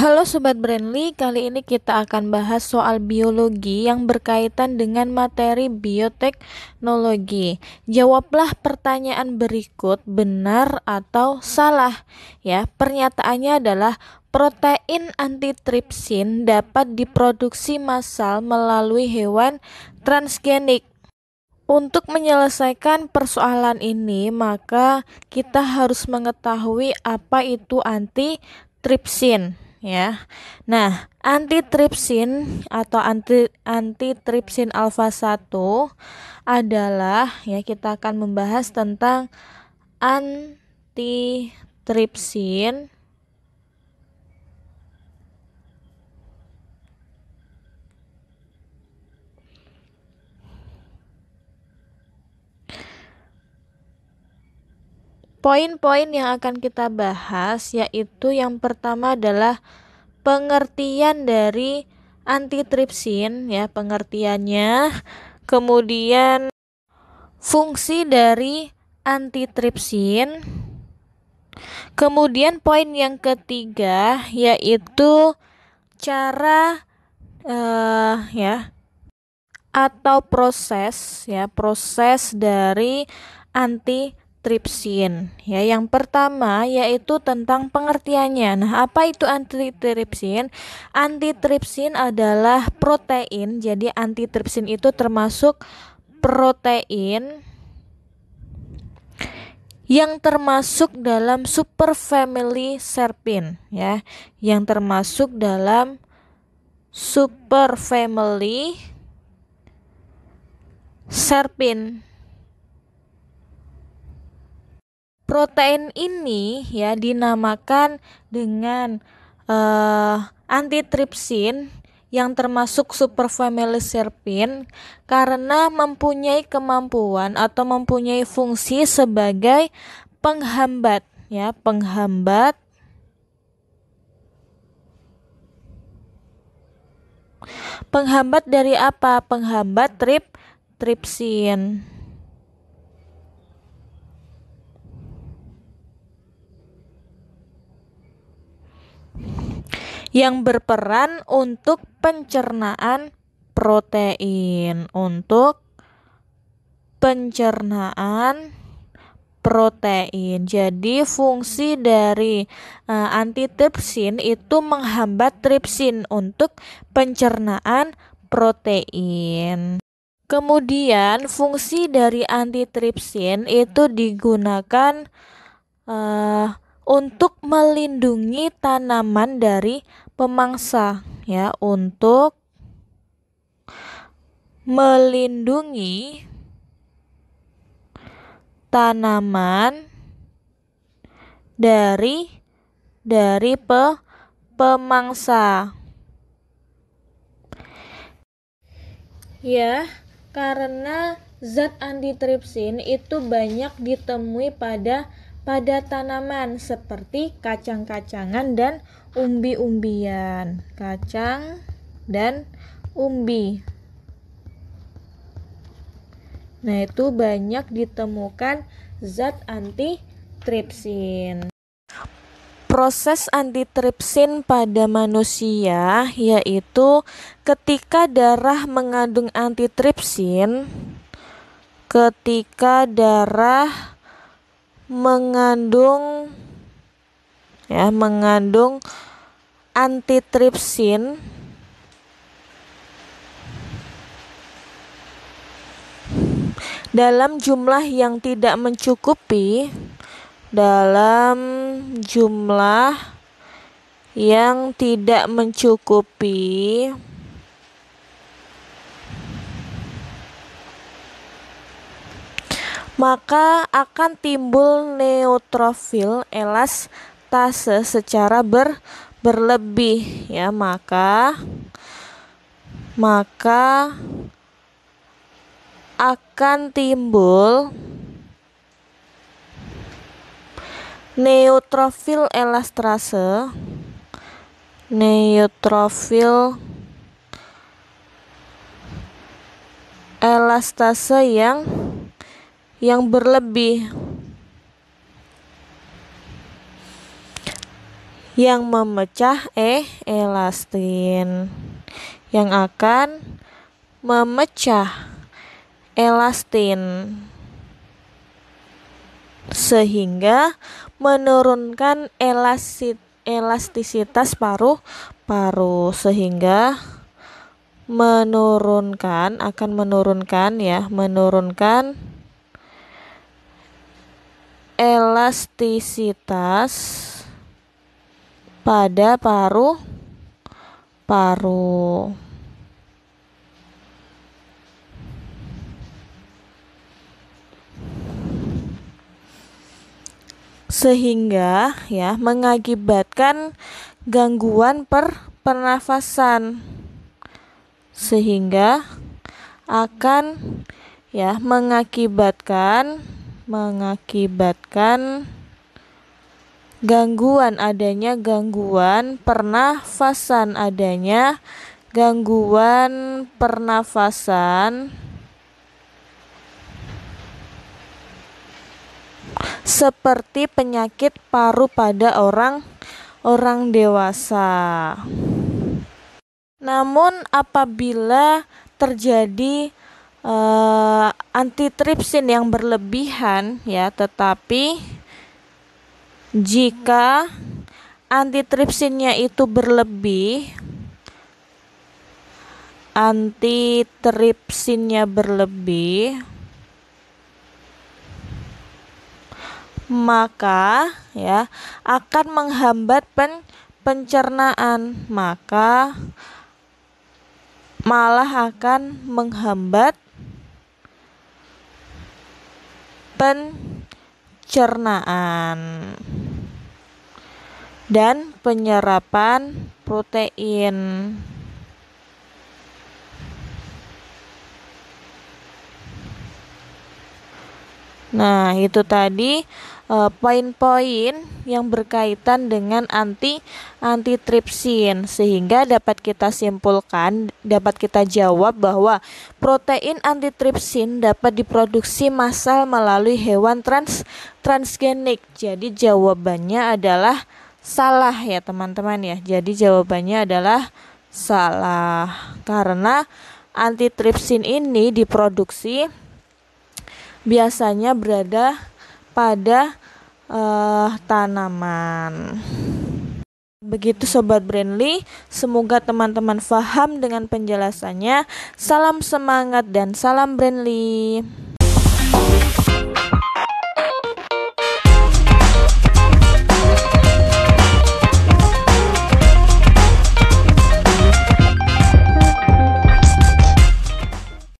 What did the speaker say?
Halo Sobat Brandly, kali ini kita akan bahas soal biologi yang berkaitan dengan materi bioteknologi. Jawablah pertanyaan berikut benar atau salah. Ya, pernyataannya adalah protein antitripsin dapat diproduksi massal melalui hewan transgenik. Untuk menyelesaikan persoalan ini, maka kita harus mengetahui apa itu antitripsin ya. Nah, antitripsin atau anti antitripsin alfa 1 adalah ya kita akan membahas tentang antitripsin Poin-poin yang akan kita bahas yaitu yang pertama adalah pengertian dari antitripsin ya pengertiannya kemudian fungsi dari antitripsin kemudian poin yang ketiga yaitu cara uh, ya atau proses ya proses dari anti antitripsin ya yang pertama yaitu tentang pengertiannya nah apa itu antitripsin antitripsin adalah protein jadi antitripsin itu termasuk protein yang termasuk dalam superfamily serpin ya yang termasuk dalam superfamily serpin protein ini ya dinamakan dengan uh, eh, antitripsin yang termasuk superfamily serpin karena mempunyai kemampuan atau mempunyai fungsi sebagai penghambat ya, penghambat penghambat dari apa? Penghambat trip tripsin. yang berperan untuk pencernaan protein untuk pencernaan protein. Jadi fungsi dari uh, eh, antitripsin itu menghambat tripsin untuk pencernaan protein. Kemudian fungsi dari antitripsin itu digunakan uh, untuk melindungi tanaman dari pemangsa ya untuk melindungi tanaman dari dari pe, pemangsa ya karena zat antitripsin itu banyak ditemui pada pada tanaman seperti kacang-kacangan dan umbi-umbian. Kacang dan umbi. Nah, itu banyak ditemukan zat anti antitripsin. Proses antitripsin pada manusia yaitu ketika darah mengandung antitripsin, ketika darah mengandung ya mengandung antitripsin dalam jumlah yang tidak mencukupi dalam jumlah yang tidak mencukupi maka akan timbul neutrofil elastase secara ber berlebih ya maka maka akan timbul neutrofil elastase neutrofil elastase yang yang berlebih yang memecah eh elastin yang akan memecah elastin sehingga menurunkan elastisitas paru-paru sehingga menurunkan akan menurunkan ya menurunkan elastisitas pada paru-paru. Sehingga ya mengakibatkan gangguan per pernafasan. Sehingga akan ya mengakibatkan mengakibatkan gangguan adanya gangguan pernafasan adanya gangguan pernafasan seperti penyakit paru pada orang orang dewasa. Namun apabila terjadi uh, antitripsin yang berlebihan ya, tetapi jika antitripsinnya itu berlebih antitripsinnya berlebih maka ya akan menghambat pen pencernaan maka malah akan menghambat pencernaan dan penyerapan protein. Nah, itu tadi Eh, poin-poin yang berkaitan dengan anti antitripsin sehingga dapat kita simpulkan dapat kita jawab bahwa protein anti antitripsin dapat diproduksi massal melalui hewan trans transgenik jadi jawabannya adalah salah ya teman-teman ya jadi jawabannya adalah salah karena antitripsin ini diproduksi biasanya berada pada uh, tanaman. Begitu Sobat Brandly, semoga teman-teman faham dengan penjelasannya. Salam semangat dan salam Brandly.